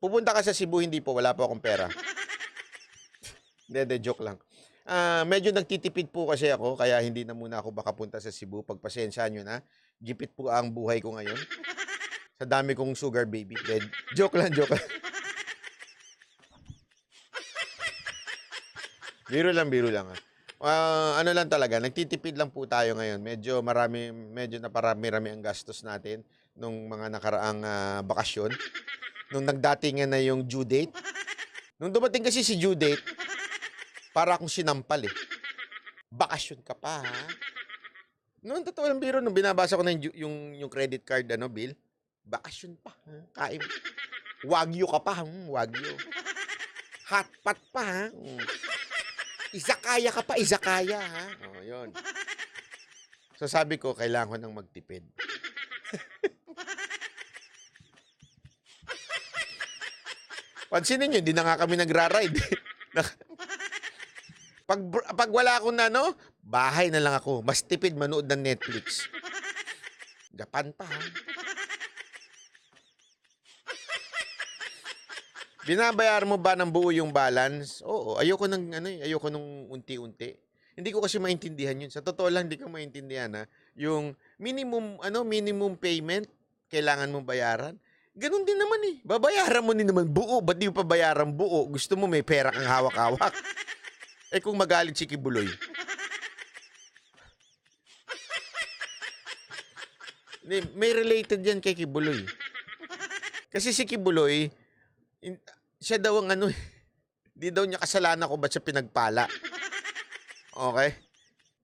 Pupunta ka sa Cebu, hindi po. Wala po akong pera. Hindi, Joke lang. Uh, medyo nagtitipid po kasi ako, kaya hindi na muna ako baka punta sa Cebu. Pagpasensya nyo na. Gipit po ang buhay ko ngayon. Sa dami kong sugar baby. Dead. Joke lang, joke lang. Biro lang, biro lang. Ha? Uh, ah, ano lang talaga, nagtitipid lang po tayo ngayon. Medyo marami, medyo naparami-rami ang gastos natin nung mga nakaraang uh, bakasyon nung nagdating na yung due date. Nung dumating kasi si due date, para akong sinampal eh. Bakasyon ka pa ha. Noon totoo yung biro nung binabasa ko na yung, yung, yung credit card ano bill, bakasyon pa. Ha? Kain. Wagyu ka pa, hmm, wagyu. Hotpot pa ha. Hmm. Izakaya ka pa, izakaya ha. Oh, yun. So sabi ko, kailangan ko nang magtipid. Pansinin niyo, hindi na nga kami nagra-ride. pag, pag wala akong na, no, bahay na lang ako. Mas tipid manood ng Netflix. Japan pa, ha? Binabayar mo ba ng buo yung balance? Oo, ayoko ng ano, eh, ayoko nung unti-unti. Hindi ko kasi maintindihan yun. Sa totoo lang, hindi ko maintindihan ha. Yung minimum, ano, minimum payment, kailangan mong bayaran. Ganun din naman eh. Babayaran mo din naman buo. Ba't di mo pabayaran buo? Gusto mo may pera kang hawak-hawak. eh kung magalit si Kibuloy. may related yan kay Kibuloy. Kasi si Kibuloy, in, siya daw ang ano, Hindi eh. daw niya kasalanan ko ba't siya pinagpala. Okay?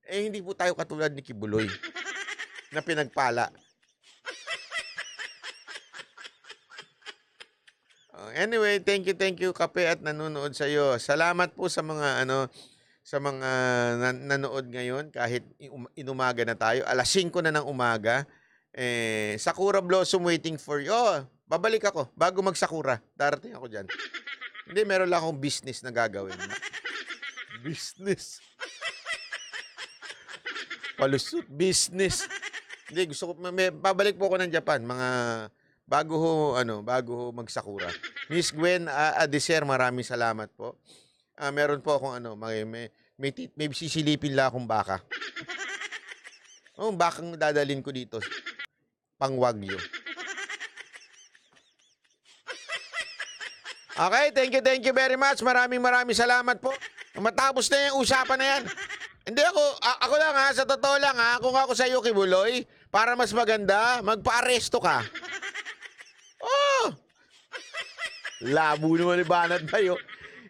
Eh, hindi po tayo katulad ni Kibuloy na pinagpala. Oh, anyway, thank you, thank you kape at nanonood sa iyo. Salamat po sa mga ano sa mga nan- nanood ngayon kahit um, inumaga na tayo. Alas 5 na ng umaga. Eh, Sakura Blossom waiting for you. Oh, babalik ako bago magsakura. Darating ako diyan. Hindi, meron lang akong business na gagawin. business. Palusot business. Hindi, gusto ko, may, pabalik po ako ng Japan, mga bago ho, ano, bago ho magsakura. Miss Gwen uh, Adiser, maraming salamat po. Uh, meron po akong ano, may, may, may, may sisilipin la akong baka. Oh, bakang dadalin ko dito. Pangwagyo. Okay, thank you, thank you very much. Maraming maraming salamat po. Matapos na yung usapan na yan. Hindi ako, ako lang ha, sa totoo lang ha, kung ako sa iyo, Kibuloy, para mas maganda, magpa-aresto ka. Labo naman ni Banat tayo.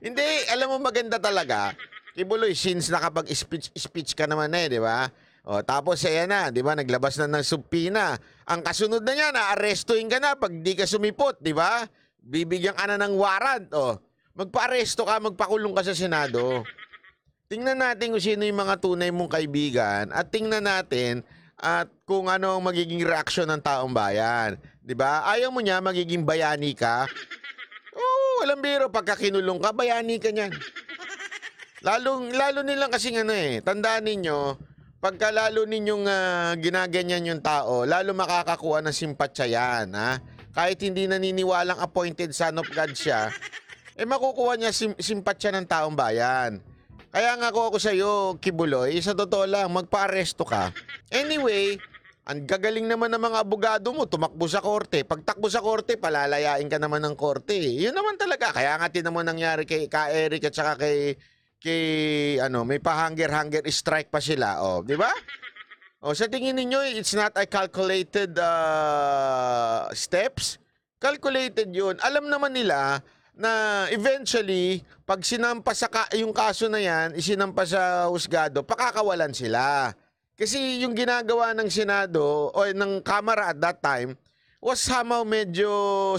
Hindi, alam mo maganda talaga. Kibuloy, since nakapag-speech speech ka naman eh, di ba? O, tapos ayan eh, na, di ba? Naglabas na ng subpina. Ang kasunod na niya, na-arrestuin ka na pag di ka sumipot, di ba? Bibigyan ka na ng warrant. O, magpa-aresto ka, magpakulong ka sa Senado. Tingnan natin kung sino yung mga tunay mong kaibigan at tingnan natin at kung ano ang magiging reaksyon ng taong bayan. 'Di ba? Ayaw mo niya magiging bayani ka walang biro. Pagka kinulong ka, bayani ka niyan. Lalo, lalo nilang kasi ano eh, tandaan ninyo, pagka lalo ninyong uh, ginaganyan yung tao, lalo makakakuha ng simpatsya yan, ha? Kahit hindi naniniwalang appointed son of God siya, eh makukuha niya sim- simpatsya ng taong bayan. Kaya nga ako ako sa iyo, Kibuloy, sa totoo lang, magpa-aresto ka. Anyway, ang gagaling naman ng mga abogado mo, tumakbo sa korte. Pagtakbo sa korte, palalayain ka naman ng korte. Eh. Yun naman talaga. Kaya nga tinan nangyari kay Ka Eric at saka kay kay ano, may pa-hunger-hunger strike pa sila, oh, di ba? Oh, sa tingin niyo, it's not a calculated uh, steps. Calculated 'yun. Alam naman nila na eventually, pag sinampas sa ka- yung kaso na yan, isinampa sa husgado, pakakawalan sila. Kasi yung ginagawa ng Senado o eh, ng Kamara at that time was somehow medyo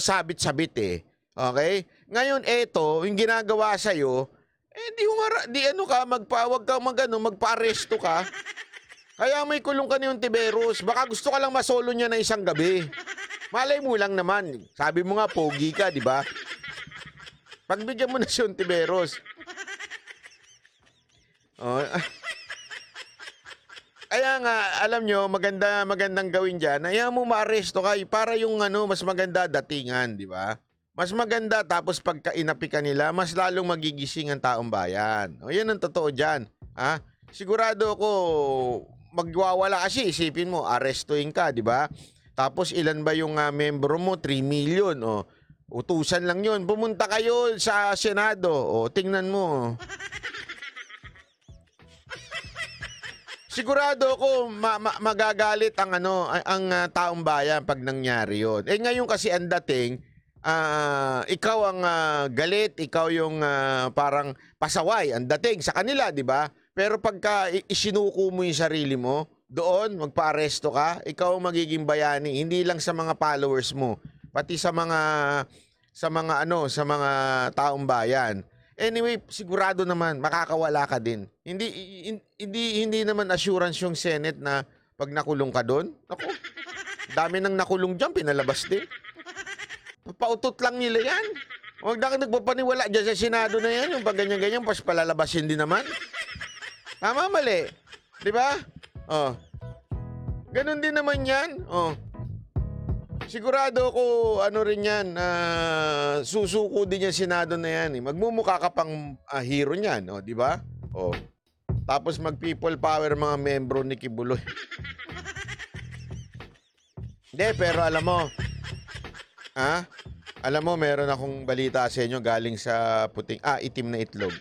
sabit-sabit eh. Okay? Ngayon eto, yung ginagawa sa iyo, eh di humara, di ano ka magpawag ka magano, magpa-aresto ka. Kaya may kulong ka ni Tiberos. Baka gusto ka lang masolo niya na isang gabi. Malay mo lang naman. Sabi mo nga pogi ka, di ba? Pagbigyan mo na si Tiberos. Oh, ah nga, alam nyo, maganda, magandang gawin dyan. Ayaw mo maaresto kayo para yung ano, mas maganda datingan, di ba? Mas maganda tapos pagka inapi ka nila, mas lalong magigising ang taong bayan. O yan ang totoo dyan. Ha? Sigurado ako, magwawala kasi isipin mo, arestuin ka, di ba? Tapos ilan ba yung uh, membro mo? 3 million. O, utusan lang yon Pumunta kayo sa Senado. O, tingnan mo. sigurado ako ma- ma- magagalit ang ano ang, ang uh, taong bayan pag nangyari 'yon. Eh ngayon kasi ang dating uh, ikaw ang uh, galit, ikaw yung uh, parang pasaway ang dating sa kanila, 'di ba? Pero pagka isinuko mo yung sarili mo, doon magpa-aresto ka, ikaw ang magiging bayani, hindi lang sa mga followers mo, pati sa mga sa mga ano, sa mga taong bayan. Anyway, sigurado naman makakawala ka din. Hindi hindi hindi naman assurance yung Senate na pag nakulong ka doon. Ako. Dami nang nakulong diyan pinalabas din. Papautot lang nila 'yan. Huwag na nagpapaniwala diyan sa Senado na 'yan, yung pag ganyan-ganyan pas palalabasin hindi naman. Tama mali. 'Di ba? Oh. Ganun din naman 'yan. Oh. Sigurado ko ano rin yan, uh, susuko din yung Senado na yan. Eh. Magmumukha ka pang uh, hero niyan, oh, di ba? Oh. Tapos mag-people power mga membro ni Kibuloy. Hindi, pero alam mo, ha? Alam mo, meron akong balita sa inyo galing sa puting, ah, itim na itlog.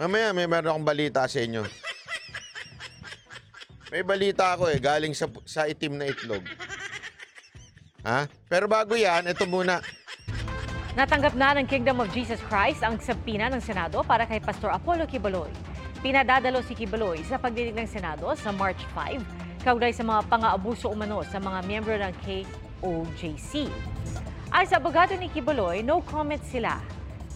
Mamaya, may meron akong balita sa inyo. May balita ako eh, galing sa, sa itim na itlog. Ha? Pero bago yan, ito muna. Natanggap na ng Kingdom of Jesus Christ ang sabpina ng Senado para kay Pastor Apollo Kibaloy. Pinadadalo si Kibaloy sa pagdinig ng Senado sa March 5, kaugnay sa mga pang-aabuso umano sa mga miyembro ng KOJC. Ay sa abogado ni Kibaloy, no comment sila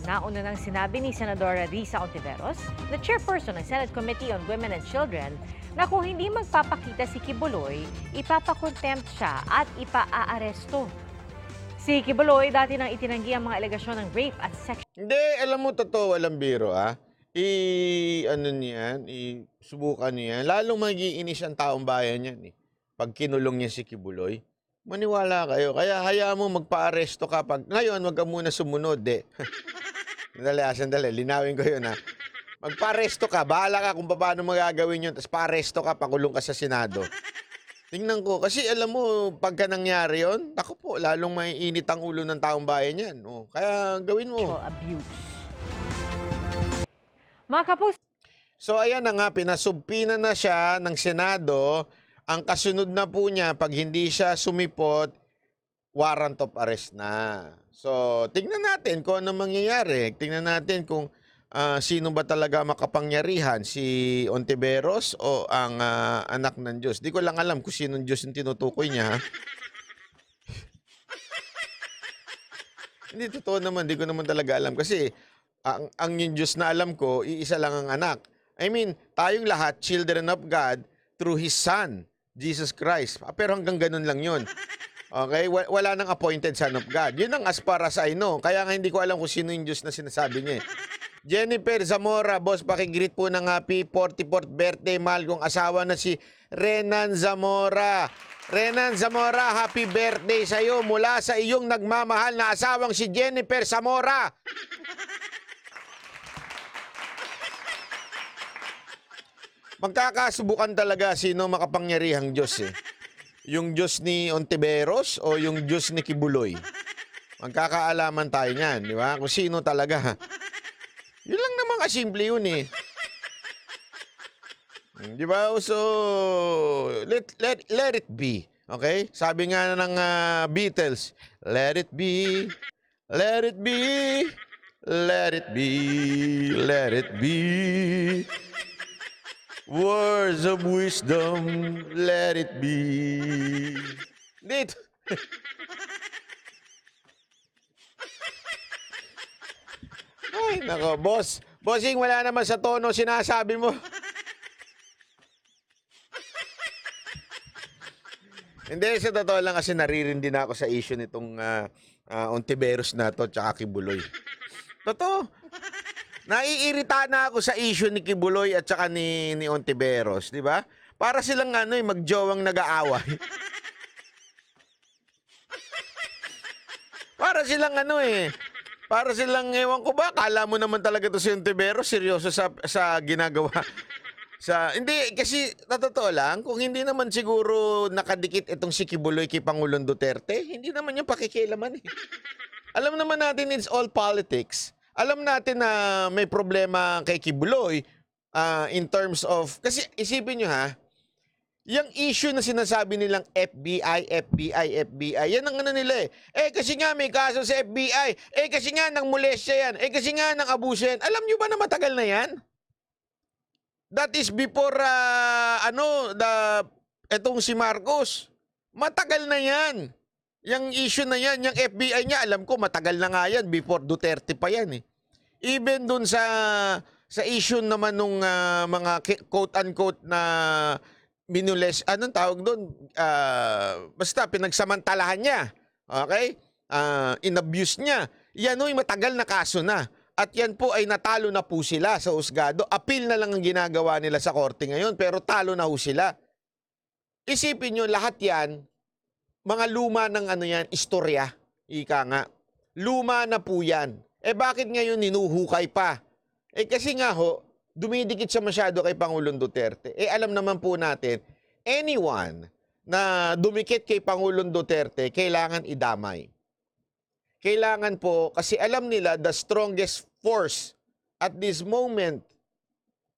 Nauna nang sinabi ni Senadora Risa Ontiveros, the chairperson ng Senate Committee on Women and Children, na kung hindi magpapakita si Kibuloy, ipapakontempt siya at ipaaaresto. Si Kibuloy dati nang itinanggi ang mga alegasyon ng rape at sexual... Hindi, alam mo totoo, walang biro ah. I, ano niyan, i, subukan niya. Lalong magiinis ang taong bayan niyan eh. Pag kinulong niya si Kibuloy, maniwala kayo. Kaya hayaan mo magpa-aresto ka pag, ngayon, wag ka muna sumunod eh. Sandali, ah, sandali. Linawin ko yun, ha. Ah. Magparesto ka. Bahala ka kung paano magagawin yun. Tapos paresto ka, pakulong ka sa Senado. Tingnan ko. Kasi alam mo, pagka nangyari yun, ako po, lalong maiinit ang ulo ng taong bayan yan. O, oh, kaya gawin mo. Abuse. Mga kapus- So ayan na nga, pinasubpina na siya ng Senado. Ang kasunod na po niya, pag hindi siya sumipot, warrant of arrest na. So, tingnan natin kung ano mangyayari. Tingnan natin kung uh, sino ba talaga makapangyarihan, si Ontiveros o ang uh, anak ng Diyos. Di ko lang alam kung sino Diyos yung tinutukoy niya. Hindi totoo naman, di ko naman talaga alam kasi ang, ang yung Diyos na alam ko, iisa lang ang anak. I mean, tayong lahat, children of God, through His Son, Jesus Christ. Ah, pero hanggang ganun lang yun. Okay, wala nang appointed son of God. Yun ang as far as I know. Kaya nga hindi ko alam kung sino yung Diyos na sinasabi niya. Eh. Jennifer Zamora, boss, pakigreet po ng happy 44th birthday, mahal kong asawa na si Renan Zamora. Renan Zamora, happy birthday sa iyo mula sa iyong nagmamahal na asawang si Jennifer Zamora. Magkakasubukan talaga sino makapangyarihang Diyos eh. Yung Diyos ni Ontiveros o yung Diyos ni Kibuloy? Magkakaalaman tayo niyan, di ba? Kung sino talaga. Yun lang naman kasimple yun eh. Di ba? So, let, let, let it be. Okay? Sabi nga ng uh, Beatles, let it be, let it be, let it be, let it be. Words of wisdom, let it be. Dito. Ay, nako, boss. Bossing, wala naman sa tono sinasabi mo. Hindi, sa totoo lang kasi naririndi na ako sa issue nitong uh, uh, Ontiveros na to tsaka Kibuloy. Totoo. Naiirita na ako sa issue ni Kibuloy at saka ni, ni Ontiveros, di ba? Para silang ano, eh, magjowang nag-aaway. para silang ano eh. Para silang ewan ko ba, kala mo naman talaga to si Ontiveros seryoso sa sa ginagawa. Sa hindi kasi natotoo lang kung hindi naman siguro nakadikit itong si Kibuloy kay Pangulong Duterte, hindi naman yung pakikialaman eh. Alam naman natin it's all politics alam natin na may problema kay Kibuloy uh, in terms of, kasi isipin nyo ha, yung issue na sinasabi nilang FBI, FBI, FBI, yan ang ano nila eh. Eh kasi nga may kaso sa FBI, eh kasi nga nang molestya yan, eh kasi nga nang abuso yan. Alam nyo ba na matagal na yan? That is before, uh, ano, the, etong si Marcos. Matagal na yan. Yung issue na yan, yung FBI niya, alam ko matagal na nga yan, before Duterte pa yan eh. Even dun sa sa issue naman nung uh, mga quote-unquote na minules, anong tawag doon? Uh, ah, basta pinagsamantalahan niya. Okay? Uh, inabuse niya. Yan yung matagal na kaso na. At yan po ay natalo na po sila sa Usgado. Appeal na lang ang ginagawa nila sa korte ngayon, pero talo na po sila. Isipin niyo lahat yan, mga luma ng ano yan, istorya. Ika nga. Luma na po yan. Eh bakit ngayon ninuhukay pa? Eh kasi nga ho, dumidikit siya masyado kay Pangulong Duterte. Eh alam naman po natin, anyone na dumikit kay Pangulong Duterte, kailangan idamay. Kailangan po, kasi alam nila the strongest force at this moment,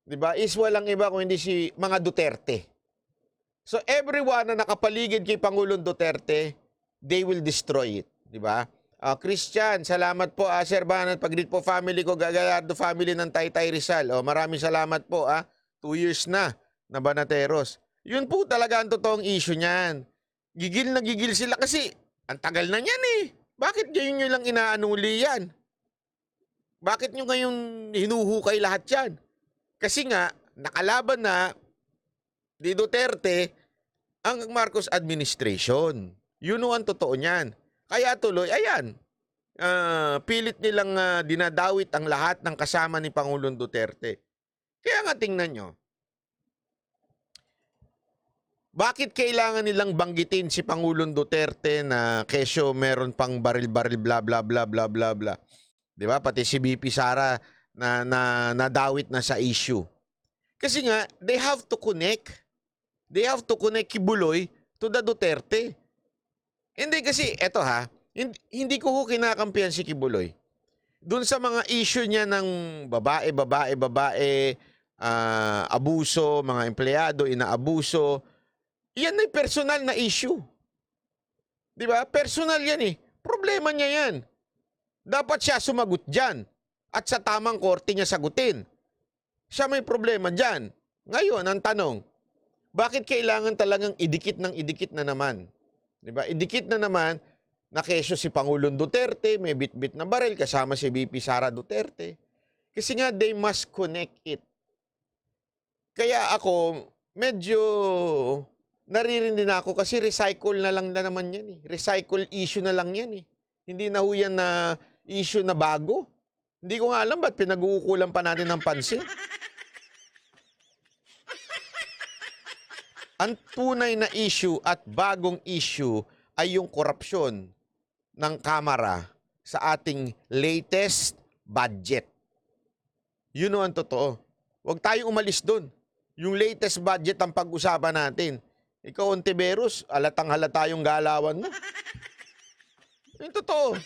di ba, is walang iba kung hindi si mga Duterte. So everyone na nakapaligid kay Pangulong Duterte, they will destroy it, di ba? Uh, Christian, salamat po ah, Sir Banan. Pag-greet po family ko, Gagalardo family ng Taytay Rizal. Oh, maraming salamat po ah. Two years na na Banateros. Yun po talaga ang totoong issue niyan. Gigil na gigil sila kasi ang tagal na niyan eh. Bakit ngayon nyo lang inaanuli yan? Bakit nyo ngayon hinuhukay lahat yan? Kasi nga, nakalaban na ni Duterte ang Marcos administration. Yun ang totoo niyan. Kaya tuloy, ayan, uh, pilit nilang uh, dinadawit ang lahat ng kasama ni Pangulong Duterte. Kaya nga tingnan nyo, bakit kailangan nilang banggitin si Pangulong Duterte na keso meron pang baril-baril bla bla bla bla bla bla. 'Di ba? Pati si BP Sara na, na nadawit na sa issue. Kasi nga they have to connect. They have to connect Kibuloy to the Duterte. Hindi kasi, eto ha, hindi, hindi ko ko kinakampihan si Kibuloy. Doon sa mga issue niya ng babae, babae, babae, uh, abuso, mga empleyado, inaabuso, yan ay personal na issue. Di ba? Personal yan eh. Problema niya yan. Dapat siya sumagot dyan at sa tamang korte niya sagutin. Siya may problema dyan. Ngayon, ang tanong, bakit kailangan talagang idikit ng idikit na naman? 'Di ba? Idikit eh, na naman na kesyo si Pangulong Duterte, may bitbit -bit na baril kasama si VP Sara Duterte. Kasi nga they must connect it. Kaya ako medyo naririnig na ako kasi recycle na lang na naman 'yan eh. Recycle issue na lang 'yan eh. Hindi na ho yan na issue na bago. Hindi ko nga alam ba't pinag-uukulan pa natin ng pansin. Ang tunay na issue at bagong issue ay yung korupsyon ng Kamara sa ating latest budget. Yun know, ang totoo. Huwag tayong umalis doon. Yung latest budget ang pag-usapan natin. Ikaw, Ontiveros, alatang halata yung galawan mo. Yung totoo.